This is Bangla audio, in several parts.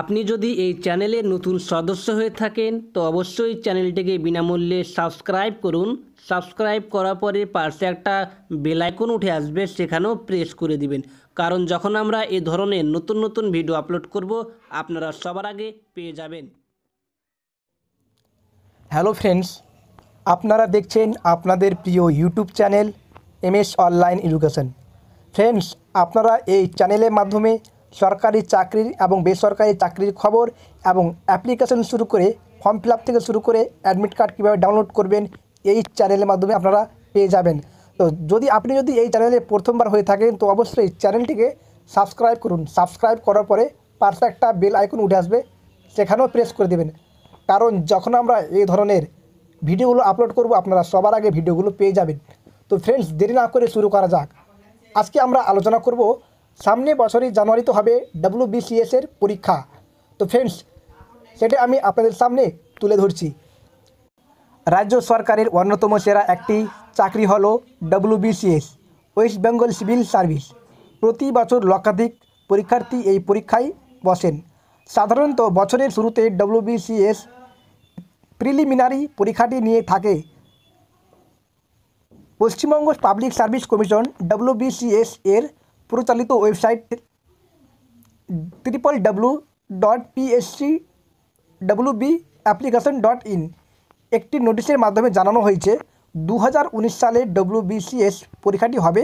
আপনি যদি এই চ্যানেলের নতুন সদস্য হয়ে থাকেন তো অবশ্যই চ্যানেলটিকে বিনামূল্যে সাবস্ক্রাইব করুন সাবস্ক্রাইব করার পরে পাশে একটা বেলাইকন উঠে আসবে সেখানেও প্রেস করে দিবেন কারণ যখন আমরা এ ধরনের নতুন নতুন ভিডিও আপলোড করব আপনারা সবার আগে পেয়ে যাবেন হ্যালো ফ্রেন্ডস আপনারা দেখছেন আপনাদের প্রিয় YouTube channel M S online education friends আপনারা এই চ্যানেলের মাধ্যমে সরকারি চাকরির এবং বেসরকারি চাকরির খবর এবং অ্যাপ্লিকেশন শুরু করে ফর্ম ফিল থেকে শুরু করে অ্যাডমিট কার্ড কীভাবে ডাউনলোড করবেন এই চ্যানেলের মাধ্যমে আপনারা পেয়ে যাবেন তো যদি আপনি যদি এই চ্যানেলে প্রথমবার হয়ে থাকেন তো অবশ্যই চ্যানেলটিকে সাবস্ক্রাইব করুন সাবস্ক্রাইব করার পরে পাশে একটা বেল আইকন উঠে আসবে সেখানেও প্রেস করে দেবেন কারণ যখন আমরা এই ধরনের ভিডিওগুলো আপলোড করব আপনারা সবার আগে ভিডিওগুলো পেয়ে যাবেন তো ফ্রেন্ডস দেরি না করে শুরু করা যাক আজকে আমরা আলোচনা করব সামনে বছরই জানুয়ারিতে হবে এর পরীক্ষা তো ফ্রেন্ডস সেটা আমি আপনাদের সামনে তুলে ধরছি রাজ্য সরকারের অন্যতম সেরা একটি চাকরি হল WBCS West Bengal civil service প্রতি বছর লক্ষাধিক পরীক্ষার্থী এই পরীক্ষায় বসেন সাধারণত বছরের শুরুতে ডাব্লিউবিসিএস প্রিলিমিনারি পরীক্ষাটি নিয়ে থাকে Paschimbanga public service commission WBCS এর পরিচালিত website triple W dot PSC W B application dot in একটি নোটিশের মাধ্যমে জানানো হয়েছে দু হাজার সালে ডব্লুবিসিএস পরীক্ষাটি হবে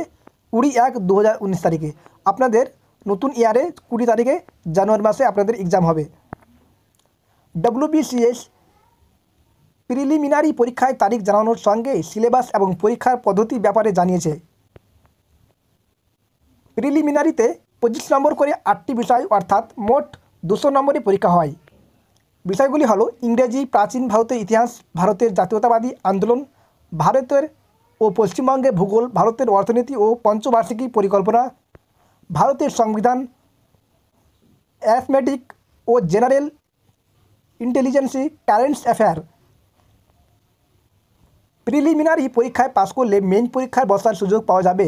কুড়ি এক দু তারিখে আপনাদের নতুন ইয়ারে কুড়ি তারিখে জানুয়ারি মাসে আপনাদের এক্সাম হবে ডব্লুবিসিএস প্রিলিমিনারি পরীক্ষায় তারিখ জানানোর সঙ্গে সিলেবাস এবং পরীক্ষার পদ্ধতি ব্যাপারে জানিয়েছে প্রিলিমিনারিতে পঁচিশ নম্বর করে আটটি বিষয় অর্থাৎ মোট দুশো নম্বরে পরীক্ষা হয় বিষয়গুলি হলো ইংরেজি প্রাচীন ভারতের ইতিহাস ভারতের জাতীয়তাবাদী আন্দোলন ভারতের ও পশ্চিমবঙ্গে ভূগোল ভারতের অর্থনীতি ও পঞ্চবার্ষিকী পরিকল্পনা ভারতের সংবিধান অ্যাথমেটিক ও general intelligence talents affair preliminary পরীক্ষায় পাশ করলে মেইন পরীক্ষায় বসার সুযোগ পাওয়া যাবে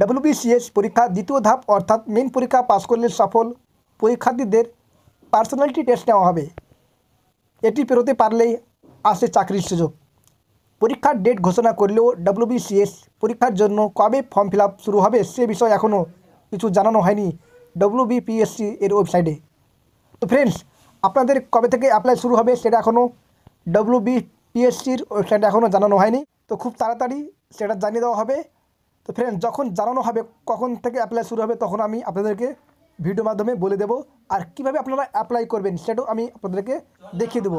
ডব্লিউবিসিএস পরীক্ষা দ্বিতীয় ধাপ অর্থাৎ মেন পরীক্ষা পাশ করলে সফল পরীক্ষার্থীদের পার্সোনালিটি টেস্ট নেওয়া হবে এটি পেরোতে পারলেই আসে চাকরির সুযোগ পরীক্ষার ডেট ঘোষণা করলেও ডব্লিউবিসিএস পরীক্ষার জন্য কবে ফর্ম ফিল শুরু হবে সে বিষয়ে এখনও কিছু জানানো হয়নি ডব্লিউবিপিএসসি এর ওয়েবসাইটে তো ফ্রেন্ডস আপনাদের কবে থেকে অ্যাপ্লাই শুরু হবে সেটা এখনও ডব্লিউবিপিএসসির ওয়েবসাইটে এখনও জানানো হয়নি তো খুব তাড়াতাড়ি সেটা জানিয়ে দেওয়া হবে তো ফ্রেন্ড যখন জানানো হবে কখন থেকে অ্যাপ্লাই শুরু হবে তখন আমি আপনাদেরকে ভিডিও মাধ্যমে বলে দেব আর কিভাবে আপনারা অ্যাপ্লাই করবেন সেটাও আমি আপনাদেরকে দেখিয়ে দেবো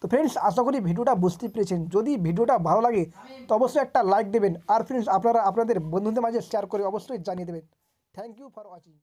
তো ফ্রেন্ডস আশা করি ভিডিওটা বুঝতে পেরেছেন যদি ভিডিওটা ভালো লাগে তো অবশ্যই একটা লাইক দেবেন আর ফ্রেন্ডস আপনারা আপনাদের বন্ধুদের মাঝে শেয়ার করে অবশ্যই জানিয়ে দেবেন থ্যাংক ইউ ফর ওয়াচিং